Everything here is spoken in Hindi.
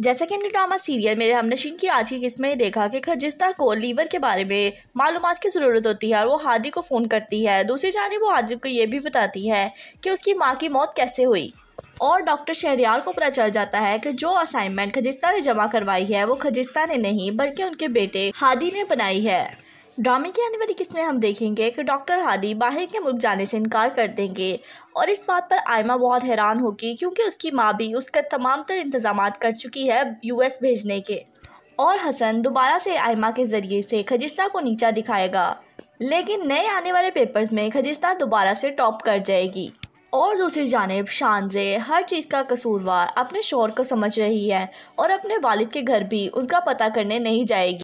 जैसा कि इनके ड्रामा सीरियल में हमने शिन की आज की किस्में देखा कि खजिस्ता को लीवर के बारे में मालूम की ज़रूरत होती है और वो हादी को फ़ोन करती है दूसरी जानी वो हादी को ये भी बताती है कि उसकी माँ की मौत कैसे हुई और डॉक्टर शहरियार को पता चल जाता है कि जो असाइनमेंट खजिस्ता ने जमा करवाई है वो खजिस्ता ने नहीं बल्कि उनके बेटे हादी ने बनाई है ड्रामे की आने वाली किस्में हम देखेंगे कि डॉक्टर हादी बाहर के मुल्क जाने से इनकार कर देंगे और इस बात पर आयमा बहुत हैरान होगी क्योंकि उसकी माँ भी उसका तमाम तर इंतज़ाम कर चुकी है यूएस भेजने के और हसन दोबारा से आयमा के ज़रिए से खजिस्ता को नीचा दिखाएगा लेकिन नए आने वाले पेपर्स में खजिस्ता दोबारा से टॉप कर जाएगी और दूसरी जानब शानजे हर चीज़ का कसूरवार अपने शोर को समझ रही है और अपने वालिद के घर भी उनका पता करने नहीं जाएगी